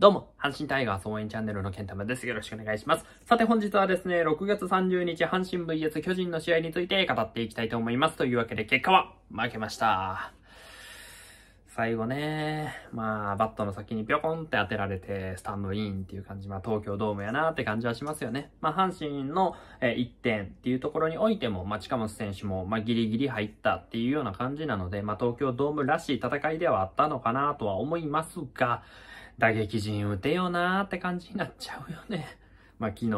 どうも、阪神タイガース応援チャンネルのけんたまです。よろしくお願いします。さて本日はですね、6月30日、阪神 VS 巨人の試合について語っていきたいと思います。というわけで結果は、負けました。最後ね、まあ、バットの先にぴょこんって当てられて、スタンドインっていう感じ、まあ、東京ドームやなって感じはしますよね。まあ、阪神の、え1点っていうところにおいても、まあ、近本選手も、まあ、ギリギリ入ったっていうような感じなので、まあ、東京ドームらしい戦いではあったのかなとは思いますが、打撃陣打てよなーって感じになっちゃうよね。まあ、昨日、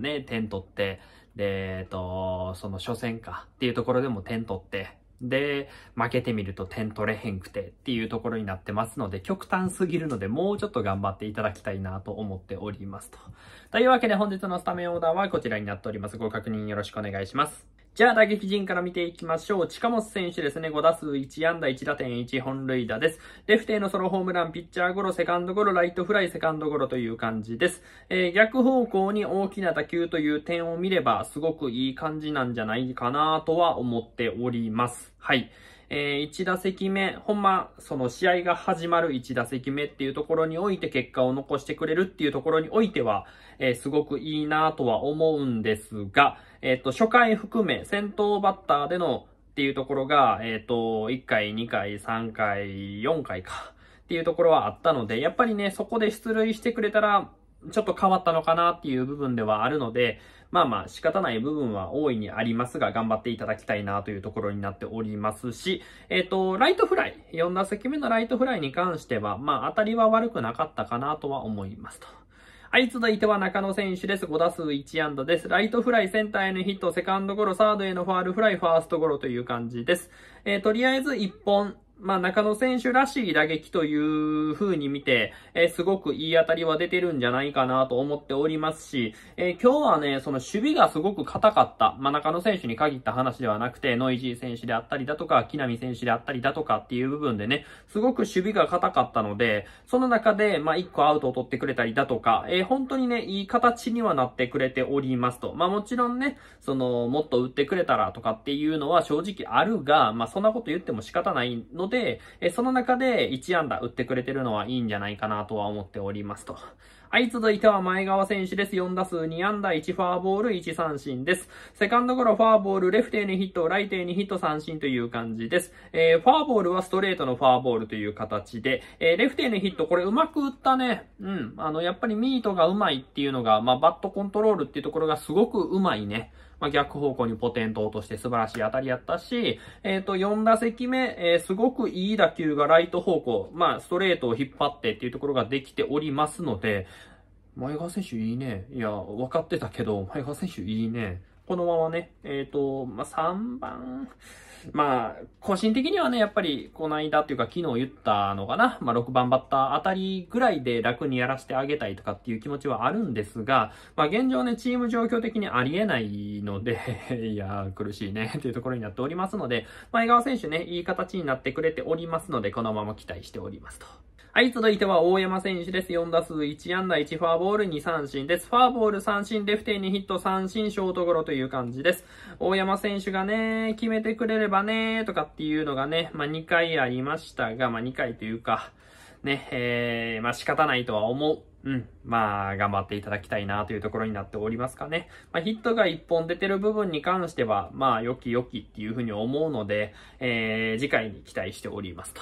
ね、点取って、で、えっと、その初戦かっていうところでも点取って、で、負けてみると点取れへんくてっていうところになってますので、極端すぎるので、もうちょっと頑張っていただきたいなと思っておりますと。というわけで本日のスタメンオーダーはこちらになっております。ご確認よろしくお願いします。じゃあ、打撃陣から見ていきましょう。近本選手ですね、5打数1安打1打点1本塁打です。レフテーのソロホームラン、ピッチャーゴロ、セカンドゴロ、ライトフライ、セカンドゴロという感じです。えー、逆方向に大きな打球という点を見れば、すごくいい感じなんじゃないかなとは思っております。はい。えー、1打席目、ほんま、その試合が始まる1打席目っていうところにおいて結果を残してくれるっていうところにおいては、えー、すごくいいなとは思うんですが、えっ、と、初回含め、先頭バッターでのっていうところが、えっ、と、1回、2回、3回、4回か。っていうところはあったので、やっぱりね、そこで出塁してくれたら、ちょっと変わったのかなっていう部分ではあるので、まあまあ仕方ない部分は大いにありますが、頑張っていただきたいなというところになっておりますし、えっ、ー、と、ライトフライ、4打席目のライトフライに関しては、まあ当たりは悪くなかったかなとは思いますと。はい、続いては中野選手です。5打数1安打です。ライトフライ、センターへのヒット、セカンドゴロ、サードへのファールフライ、ファーストゴロという感じです。えー、とりあえず1本、まあ中野選手らしい打撃という風に見て、えー、すごくいい当たりは出てるんじゃないかなと思っておりますし、えー、今日はね、その守備がすごく硬かった。まあ中野選手に限った話ではなくて、ノイジー選手であったりだとか、木並選手であったりだとかっていう部分でね、すごく守備が硬かったので、その中で、まあ1個アウトを取ってくれたりだとか、えー、本当にね、いい形にはなってくれておりますと。まあもちろんね、その、もっと打ってくれたらとかっていうのは正直あるが、まあそんなこと言っても仕方ないのので、えその中で1安打打ってくれてるのはいいんじゃないかなとは思っておりますと。はい、続いては前川選手です。4打数2安打1フォアボール1三振です。セカンドゴロフォアボール、レフテーにヒット、ライテーにヒット三振という感じです。えー、フォアボールはストレートのフォアボールという形で、えー、レフテーにヒット、これうまく打ったね。うん。あの、やっぱりミートがうまいっていうのが、まあ、バットコントロールっていうところがすごくうまいね。まあ、逆方向にポテンと落として素晴らしい当たりやったし、えっ、ー、と、4打席目、えー、すごくいい打球がライト方向、まあ、ストレートを引っ張ってっていうところができておりますので、前川選手いいね。いや、分かってたけど、前川選手いいね。このままね、えっ、ー、と、まあ、3番、まあ、個人的にはね、やっぱり、この間っていうか昨日言ったのかな、まあ6番バッターあたりぐらいで楽にやらせてあげたいとかっていう気持ちはあるんですが、まあ現状ね、チーム状況的にありえないので いやー苦しいねっていうところになっておりますので、まあ江川選手ね、いい形になってくれておりますので、このまま期待しておりますと。はい、続いては大山選手です。4打数1安打1フォアボール2三振です。フォアボール三振、レフテにヒット三振、ショートゴロという感じです。大山選手がね、決めてくれればね、とかっていうのがね、まあ、2回ありましたが、まあ、2回というか、ね、えー、まあ、仕方ないとは思う。うん。まあ、頑張っていただきたいなというところになっておりますかね。まあ、ヒットが1本出てる部分に関しては、まあ、良き良きっていうふうに思うので、えー、次回に期待しておりますと。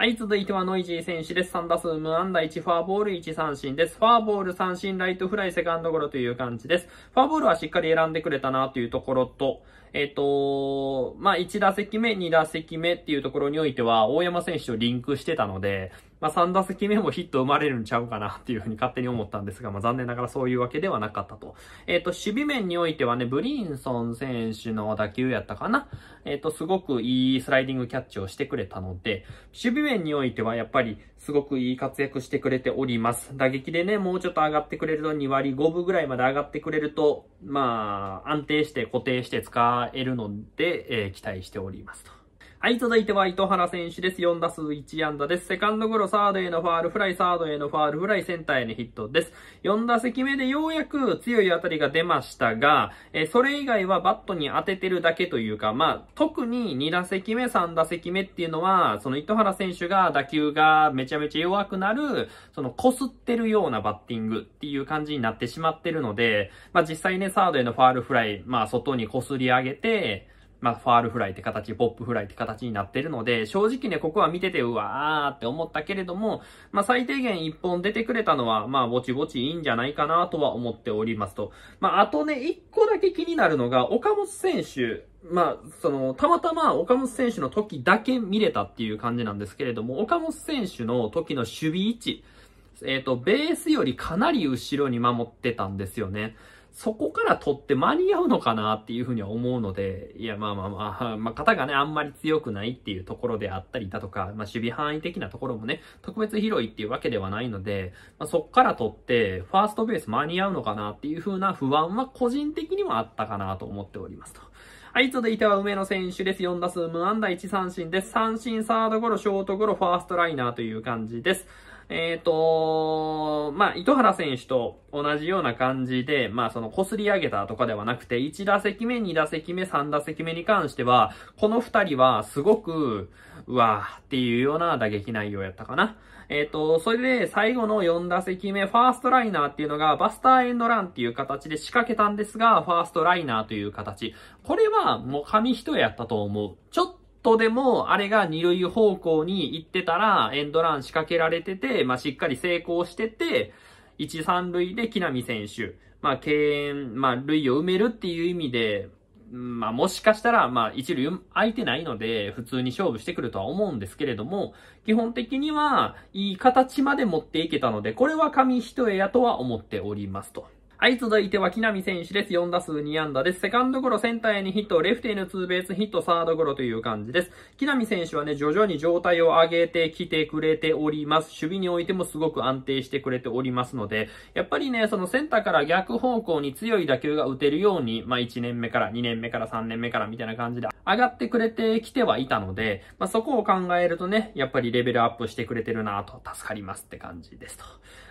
はい、続いてはノイジー選手です。3打数無安打1フォアボール1三振です。フォアボール三振ライトフライセカンドゴロという感じです。フォアボールはしっかり選んでくれたなというところと、えっ、ー、と、まあ、1打席目、2打席目っていうところにおいては、大山選手とリンクしてたので、まあ、3打席目もヒット生まれるんちゃうかなっていうふうに勝手に思ったんですが、まあ、残念ながらそういうわけではなかったと。えっ、ー、と、守備面においてはね、ブリンソン選手の打球やったかな。えっ、ー、と、すごくいいスライディングキャッチをしてくれたので、守備面においてはやっぱりすごくいい活躍してくれております。打撃でね、もうちょっと上がってくれると2割5分ぐらいまで上がってくれると、まあ、安定して固定して使えるので、えー、期待しておりますと。はい、続いては糸原選手です。4打数1安打です。セカンドゴロ、サードへのファールフライ、サードへのファールフライ、センターへのヒットです。4打席目でようやく強い当たりが出ましたが、えそれ以外はバットに当ててるだけというか、まあ、特に2打席目、3打席目っていうのは、その糸原選手が打球がめちゃめちゃ弱くなる、その擦ってるようなバッティングっていう感じになってしまってるので、まあ実際ね、サードへのファールフライ、まあ外に擦り上げて、まあ、ファールフライって形、ポップフライって形になってるので、正直ね、ここは見てて、うわーって思ったけれども、まあ、最低限1本出てくれたのは、まあ、ぼちぼちいいんじゃないかなとは思っておりますと。まあ、あとね、1個だけ気になるのが、岡本選手、まあ、その、たまたま岡本選手の時だけ見れたっていう感じなんですけれども、岡本選手の時の守備位置、えっ、ー、と、ベースよりかなり後ろに守ってたんですよね。そこから取って間に合うのかなっていうふうには思うので、いや、まあまあまあ、まあ、肩がね、あんまり強くないっていうところであったりだとか、まあ、守備範囲的なところもね、特別広いっていうわけではないので、まあ、そっから取って、ファーストベース間に合うのかなっていうふうな不安は個人的にはあったかなと思っておりますと。はい、続いては梅野選手です。4打数無安打1三振です。三振サードゴロ、ショートゴロ、ファーストライナーという感じです。えっ、ー、と、まあ、糸原選手と同じような感じで、まあ、その擦り上げたとかではなくて、1打席目、2打席目、3打席目に関しては、この2人はすごく、うわーっていうような打撃内容やったかな。えっ、ー、と、それで最後の4打席目、ファーストライナーっていうのがバスターエンドランっていう形で仕掛けたんですが、ファーストライナーという形。これはもう紙一重やったと思う。ちょっとトでも、あれが二塁方向に行ってたら、エンドラン仕掛けられてて、まあ、しっかり成功してて、1、3塁で木並選手、まあ、敬遠、まあ、塁を埋めるっていう意味で、まあ、もしかしたら、まあ、一塁空いてないので、普通に勝負してくるとは思うんですけれども、基本的には、いい形まで持っていけたので、これは紙一重やとは思っておりますと。はい、続いては木並選手です。4打数2安打です。セカンドゴロ、センターへにヒット、レフィへのツーベースヒット、サードゴロという感じです。木並選手はね、徐々に状態を上げてきてくれております。守備においてもすごく安定してくれておりますので、やっぱりね、そのセンターから逆方向に強い打球が打てるように、まあ1年目から2年目から3年目からみたいな感じで上がってくれてきてはいたので、まあそこを考えるとね、やっぱりレベルアップしてくれてるなと助かりますって感じですと。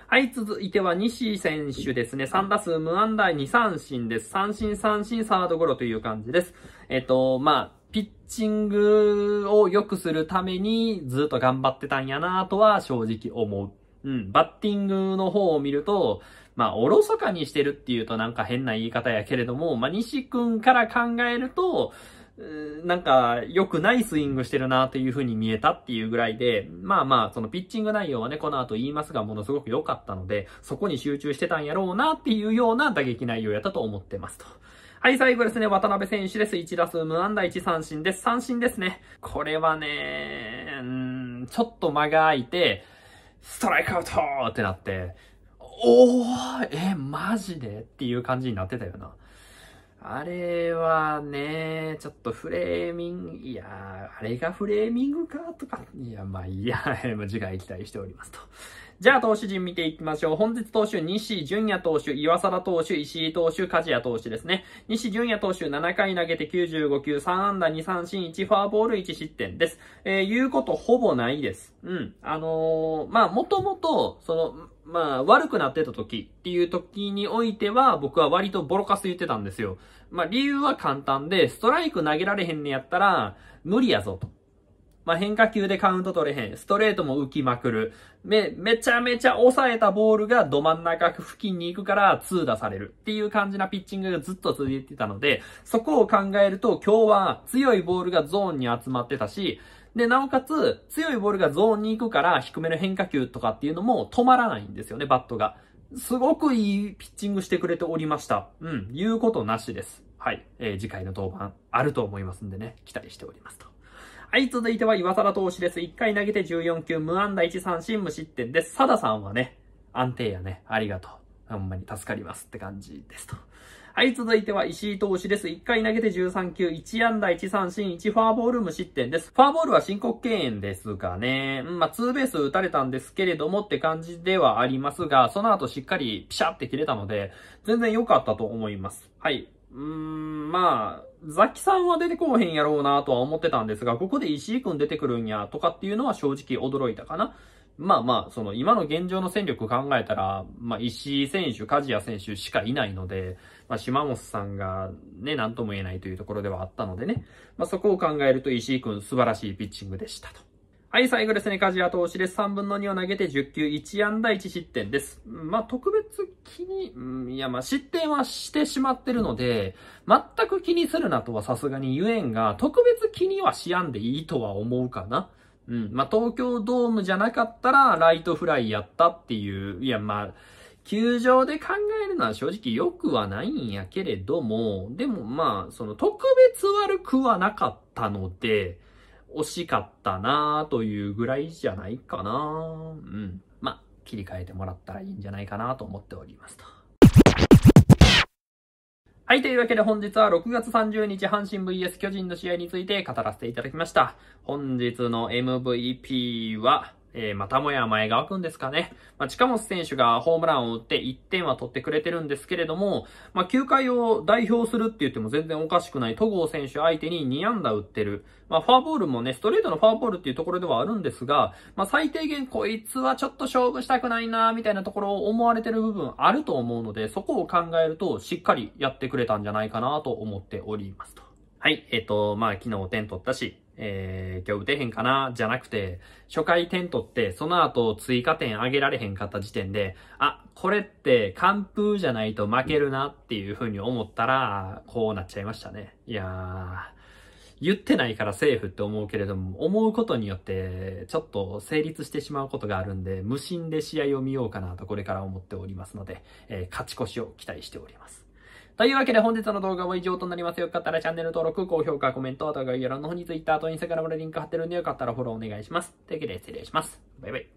はい、続いては西選手ですね。3打数無安打2三振です。三振三振サードゴロという感じです。えっ、と、まあ、ピッチングを良くするためにずっと頑張ってたんやなとは正直思う。うん、バッティングの方を見ると、まあ、おろそかにしてるっていうとなんか変な言い方やけれども、まあ、西くんから考えると、なんか良くないスイングしてるなという風に見えたっていうぐらいで、まあまあ、そのピッチング内容はね、この後言いますが、ものすごく良かったので、そこに集中してたんやろうなっていうような打撃内容やったと思ってますと。はい、最後ですね、渡辺選手です。1打数無安打1三振です。三振ですね。これはね、ん、ちょっと間が空いて、ストライクアウトってなって、おー、え、マジでっていう感じになってたよな。あれはね、ちょっとフレーミング、いやあれがフレーミングかとか、いや、まあいいや、次 回期待しておりますと。じゃあ投手陣見ていきましょう。本日投手、西純也投手、岩貞投手、石井投手、梶谷投手ですね。西純也投手、7回投げて95球、3安打2三振、1フォアボール、1失点です。えー、言うことほぼないです。うん。あのー、まあ、もともと、その、まあ、悪くなってた時っていう時においては、僕は割とボロカス言ってたんですよ。まあ、理由は簡単で、ストライク投げられへんねやったら、無理やぞと。まあ、変化球でカウント取れへん。ストレートも浮きまくる。め、めちゃめちゃ抑えたボールがど真ん中付近に行くから2出されるっていう感じなピッチングがずっと続いてたので、そこを考えると今日は強いボールがゾーンに集まってたし、で、なおかつ強いボールがゾーンに行くから低めの変化球とかっていうのも止まらないんですよね、バットが。すごくいいピッチングしてくれておりました。うん、言うことなしです。はい。えー、次回の登板あると思いますんでね、期待しておりますと。はい、続いては岩沢投手です。1回投げて14球、無安打1三振無失点です。サダさんはね、安定やね、ありがとう。ほんまに助かりますって感じですと。はい、続いては石井投手です。1回投げて13球、1安打、1三振、1フォアボール無失点です。フォアボールは申告敬遠ですがね、まあ、ツーベース打たれたんですけれどもって感じではありますが、その後しっかりピシャって切れたので、全然良かったと思います。はい。うーん、まあ、ザキさんは出てこうへんやろうなとは思ってたんですが、ここで石井くん出てくるんやとかっていうのは正直驚いたかな。まあまあ、その今の現状の戦力考えたら、まあ石井選手、梶谷選手しかいないので、まあ島本さんがね、なんとも言えないというところではあったのでね、まあそこを考えると石井くん素晴らしいピッチングでしたと。はい、最後ですね、カジア投手です。3分の2を投げて10球1安打1失点です。まあ、特別気に、いや、まあ、失点はしてしまってるので、全く気にするなとはさすがに言えんが、特別気にはしやんでいいとは思うかな。うん。まあ、東京ドームじゃなかったら、ライトフライやったっていう、いや、まあ、球場で考えるのは正直良くはないんやけれども、でもまあ、その特別悪くはなかったので、惜しかったなというぐらいじゃないかなうん。ま切り替えてもらったらいいんじゃないかなと思っておりますと。はい。というわけで本日は6月30日阪神 VS 巨人の試合について語らせていただきました。本日の MVP は、えー、またもや前川くんですかね。まあ、近本選手がホームランを打って1点は取ってくれてるんですけれども、まあ、回を代表するって言っても全然おかしくない戸郷選手相手に2安打打ってる。まあ、ファーボールもね、ストレートのファーボールっていうところではあるんですが、まあ、最低限こいつはちょっと勝負したくないなみたいなところを思われてる部分あると思うので、そこを考えるとしっかりやってくれたんじゃないかなと思っておりますと。はい、えっ、ー、と、まあ、昨日点取ったし、えー、今日打てへんかな、じゃなくて、初回点取って、その後追加点上げられへんかった時点で、あ、これって完封じゃないと負けるなっていう風に思ったら、こうなっちゃいましたね。いやー、言ってないからセーフって思うけれども、思うことによって、ちょっと成立してしまうことがあるんで、無心で試合を見ようかなとこれから思っておりますので、えー、勝ち越しを期待しております。というわけで本日の動画は以上となります。よかったらチャンネル登録、高評価、コメント、あとは概要欄の方に Twitter と Instagram リンク貼ってるんでよかったらフォローお願いします。というわけで失礼します。バイバイ。